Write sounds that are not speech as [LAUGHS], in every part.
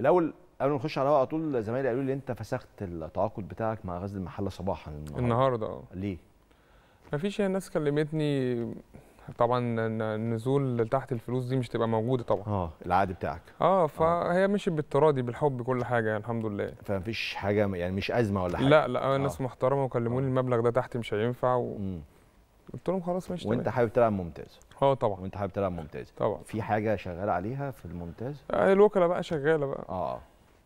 الاول قبل ما نخش على على طول زمايلي قالوا لي انت فسخت التعاقد بتاعك مع غزل المحله صباحا النهارده النهارده اه ليه؟ فيش هي يعني الناس كلمتني طبعا النزول تحت الفلوس دي مش تبقى موجوده طبعا اه العقد بتاعك اه, آه. فهي آه. مشيت بالتراضي بالحب كل حاجه الحمد لله فما فيش حاجه يعني مش ازمه ولا حاجه لا لا آه. ناس آه. محترمه وكلموني آه. المبلغ ده تحت مش هينفع و... قلت لهم خلاص ماشي وانت حابب تلعب ممتاز اه طبعا وانت حابب تلعب ممتاز طبعا في حاجه شغال عليها في الممتاز آه الوكلاء بقى شغاله بقى اه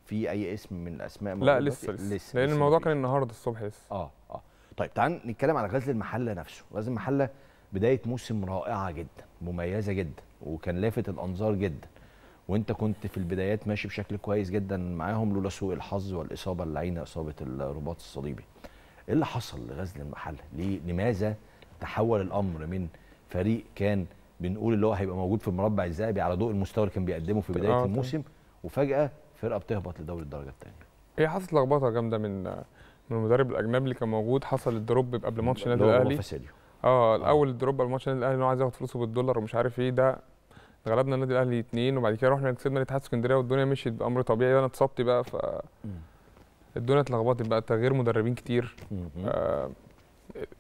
في اي اسم من الاسماء لا لسه, لسه لسه لان لسه الموضوع كان النهارده الصبح لسه اه اه طيب تعال نتكلم على غزل المحله نفسه غزل المحله بدايه موسم رائعه جدا مميزه جدا وكان لافت الانظار جدا وانت كنت في البدايات ماشي بشكل كويس جدا معاهم لولا سوء الحظ والاصابه اللعينه اصابه الرباط الصليبي ايه اللي حصل لغزل المحله ليه لماذا تحول الامر من فريق كان بنقول اللي هو هيبقى موجود في المربع الذهبي على ضوء المستوى اللي كان بيقدمه في بدايه آه الموسم وفجاه فرقه بتهبط لدوري الدرجه الثانيه هي حصلت لخبطه جامده من من المدرب الاجنبي اللي كان موجود حصل الدروب قبل ماتش النادي الاهلي آه،, اه الاول الدروب قبل ماتش النادي الاهلي ان هو عايز ياخد فلوسه بالدولار ومش عارف ايه ده غلبنا النادي الاهلي اثنين وبعد كده رحنا كسبنا الاتحاد اسكندريه والدنيا مشيت بامر طبيعي وانا اتصبت بقى ف الدنيا اتلخبطت بقى تغيير مدربين كتير آه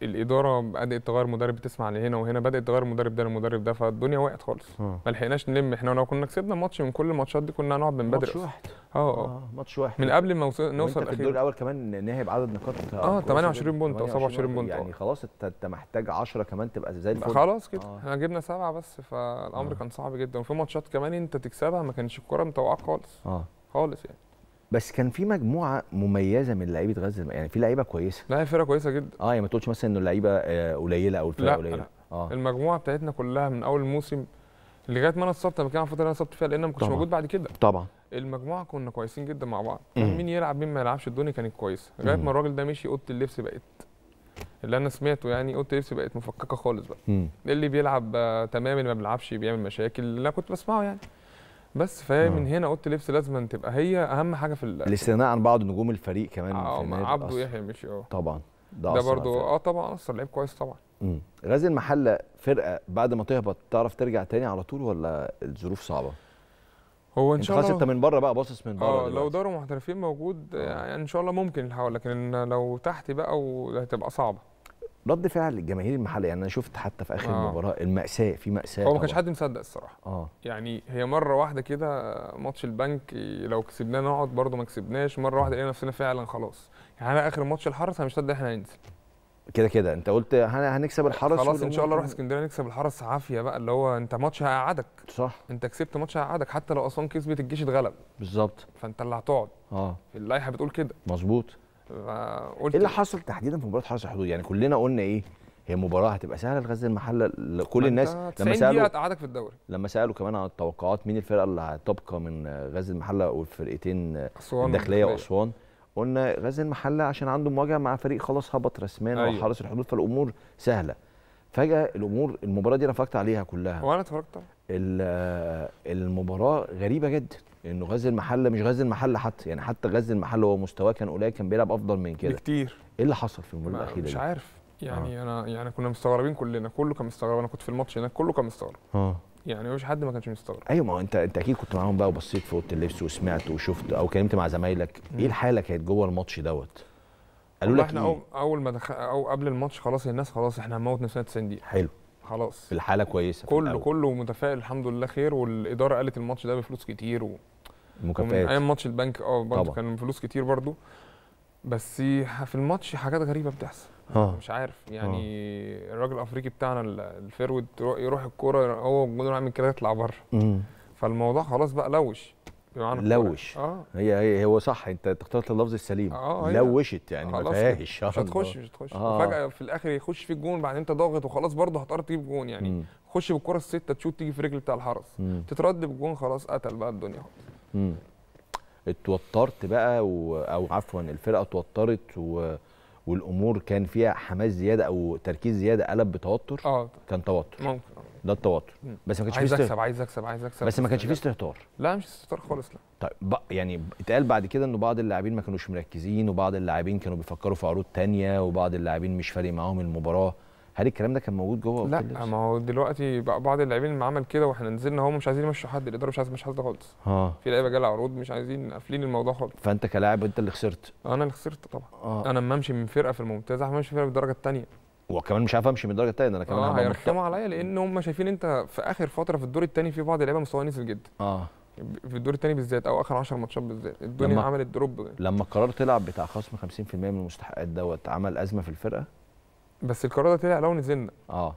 الاداره بدات تغير مدرب بتسمع لهنا وهنا بدات تغير مدرب ده للمدرب ده فالدنيا وقعت خالص آه. ما لحقناش نلم احنا لو كنا كسبنا ماتش من كل الماتشات دي كنا هنقعد بنبدر ماتش واحد اه اه ماتش واحد من قبل ما نوصل الاخير في الدور الاول كمان نهي بعدد نقاط اه 28 بونت او 27 بونت يعني خلاص انت انت محتاج 10 كمان تبقى زي الفل خلاص كده آه. احنا جبنا سبعه بس فالامر آه. كان صعب جدا وفي ماتشات كمان انت تكسبها ما كانش الكوره متوقعه خالص اه خالص يعني بس كان في مجموعه مميزه من لعيبه غزه يعني في لعيبه كويسه لا هي فرقه كويسه جدا اه يعني ما تقولش مثلا انه اللعيبه آه، قليله او الفرقه قليله لا. اه المجموعه بتاعتنا كلها من اول الموسم لغايه ما انا اتصبت انا بتكلم فتره الفتره اللي انا اتصبت فيها لان ما كنتش موجود بعد كده طبعا المجموعه كنا كويسين جدا مع بعض مين يلعب مين ما يلعبش الدنيا كانت كويسه لغايه ما الراجل ده مشي اوضه اللبس بقت اللي انا سمعته يعني اوضه اللبس بقت مفككه خالص بقى مم. اللي بيلعب آه، تمام اللي ما بيلعبش بيعمل مشاكل اللي انا كنت بسمعه يعني بس فهي من آه. هنا اوضه لبس لازم تبقى هي اهم حاجه في الاستغناء عن بعض نجوم الفريق كمان اه مع عبده يحيى مشي اه طبعا ده, ده برضو اه طبعا اثر لعيب كويس طبعا امم غازي المحله فرقه بعد ما تهبط تعرف ترجع تاني على طول ولا الظروف صعبه؟ هو ان شاء الله خلاص انت من بره بقى باصص من بره اه لو دوري محترفين موجود آه. يعني ان شاء الله ممكن نحاول لكن لو تحت بقى وهتبقى صعبه رد فعل الجماهير المحليه يعني انا شفت حتى في اخر آه. المباراه الماساه في ماساه هو ما كانش حد مصدق الصراحه اه يعني هي مره واحده كده ماتش البنك لو كسبناه نقعد برده ما كسبناش مره واحده آه. لقينا نفسنا فعلا خلاص يعني انا اخر ماتش الحرس انا مش مصدق احنا هننزل كده كده انت قلت هنكسب الحرس خلاص ان شاء الله نروح اسكندريه نكسب الحرس عافيه بقى اللي هو انت ماتش هيقعدك صح انت كسبت ماتش هيقعدك حتى لو اسوان كسبت الجيش اتغلب بالظبط فانت اللي هتقعد اه اللائحه بتقول كده مظبوط فقلت ايه اللي حصل تحديدا في مباراه حرس الحدود يعني كلنا قلنا ايه هي مباراه هتبقى سهله لغزل المحله لكل الناس لما سالوا هتقعدك في الدوري لما سالوا كمان عن التوقعات مين الفرقه اللي هتبقى من غزل المحله والفرقتين الداخليه واسوان قلنا غزل المحله عشان عنده مواجهه مع فريق خلاص هبط رسميا أيوه. وحرس الحدود فالامور سهله فجاه الامور المباراه دي انا عليها كلها وانا اتفرجت المباراه غريبه جدا انه غزل المحله مش غزل المحله حتى يعني حتى غزل المحله هو مستواه كان قليل كان بيلعب افضل من كده بكتير ايه اللي حصل في المباراه الاخيره مش عارف آه. يعني آه. انا يعني كنا مستغربين كلنا كله كان مستغرب انا كنت في الماتش هناك كله كان مستغرب اه يعني مش حد ما كانش مستغرب ايوه ما هو انت انت اكيد كنت معاهم بقى وبصيت في اوضه اللبس وسمعت وشفت او كلمت مع زمايلك ايه الحاله كانت جوه الماتش دوت قالوا لك احنا إيه؟ اول ما دخل او قبل الماتش خلاص الناس خلاص احنا هنموت نفسنا 90 دقيقه حلو خلاص الحاله كويسه كله كله متفائل الحمد لله خير والاداره قالت الماتش ده بفلوس كتير و... مكافئات ايام ماتش البنك اه برضه كان فلوس كتير برضه بس في الماتش حاجات غريبه بتحصل آه. مش عارف يعني آه. الراجل الافريقي بتاعنا الفيرود يروح الكوره هو والجمهور عامل كده يطلع بره فالموضوع خلاص بقى لوش لوش آه. هي, هي هو صح انت اخترت اللفظ السليم آه, آه، لوشت يعني ما فيهاش مش هتخش مش هتخش آه. فجاه في الاخر يخش فيك جون بعد انت ضاغط وخلاص برضه هتقدر تجيب جون يعني مم. خش بالكره السته تشوت تيجي في رجل بتاع الحرس تترد بجون خلاص قتل بقى الدنيا خالص مم. اتوترت بقى و... او عفوا الفرقه اتوترت و... والامور كان فيها حماس زياده او تركيز زياده قلب بتوتر اه كان توتر ممكن ده التوتر مم. بس ما كانش عايز اكسب عايز اكسب عايز اكسب بس ما كانش فيه استهتار لا مش استهتار خالص لا طيب ب... يعني اتقال بعد كده انه بعض اللاعبين ما كانوش مركزين وبعض اللاعبين كانوا بيفكروا في عروض تانية وبعض اللاعبين مش فارق معاهم المباراه هل الكلام ده كان موجود جوه لا ما هو دلوقتي بقى بعض اللاعبين اللي عمل كده واحنا نزلنا هم مش عايزين يمشوا حد الاداره مش عايزه مش حد خالص اه في لعيبه جالها عروض مش عايزين قافلين الموضوع خالص فانت كلاعب انت اللي خسرت انا اللي خسرت طبعا آه. انا لما امشي من فرقه في الممتازه همشي فرقه في الدرجه الثانيه وكمان مش عارف امشي من الدرجه الثانيه انا كمان اه هيرخموا عليا لان هم شايفين انت في اخر فتره في الدور الثاني في بعض اللعيبه مستواها نزل جدا اه في الدور الثاني بالذات او اخر 10 ماتشات بالذات الدنيا عملت دروب لما قررت تلعب بتاع خصم 50% من المستحقات دوت عمل ازمه في الفرقه بس القرار ده طلع لو نزلنا اه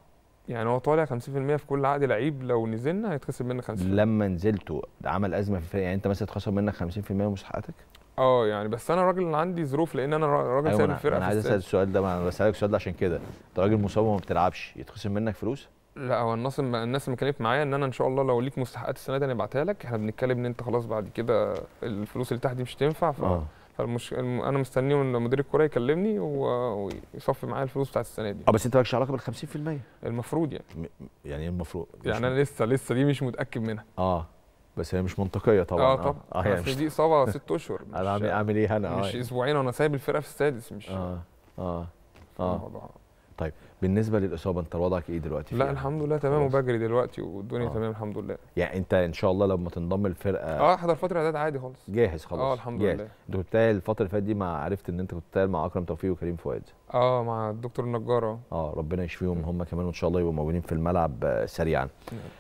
يعني هو طالع 50% في كل عقد لعيب لو نزلنا هيتخصم منك 50% لما نزلته عمل ازمه في الفريق يعني انت مثلا اتخصم منك 50% من مستحقاتك اه يعني بس انا راجل عندي ظروف لان انا راجل أيوة سايب الفرقه انا عايز اسال السؤال ده انا بسالك السؤال ده عشان كده انت راجل مصاب وما بتلعبش يتخصم منك فلوس؟ لا هو الناس الناس اللي كانت معايا ان انا ان شاء الله لو ليك مستحقات السنه دي انا ابعتها لك احنا بنتكلم ان انت خلاص بعد كده الفلوس اللي تحت دي مش تنفع ف... آه. فالمش... انا مستنيه ان مدير الكوره يكلمني و... ويصفي معايا الفلوس بتاعت السنه دي اه بس انت مالكش علاقه بال 50% المفروض يعني م... يعني ايه المفروض؟ يعني انا لسه لسه دي مش متاكد منها اه بس هي مش منطقيه طبعا اه, اه، طبعا اه, آه مش دي اصابه ست اشهر [LAUGHS] انا اعمل ايه انا مش اه. اسبوعين وانا سايب الفرقه في السادس مش اه اه اه طيب بالنسبه للاصابه انت وضعك ايه دلوقتي لا الحمد لله تمام وبجري دلوقتي والدنيا آه. تمام الحمد لله يعني انت ان شاء الله لما تنضم الفرقه اه احضر فتره اعداد عادي خالص جاهز خالص اه الحمد جاهز. لله انت كنت الفتره اللي فاتت دي ما عرفت ان انت كنت بتتاهل مع اكرم توفيق وكريم فؤاد اه مع الدكتور النجار آه. اه ربنا يشفيهم هم كمان وان شاء الله يبقوا موجودين في الملعب آه، سريعا نعم.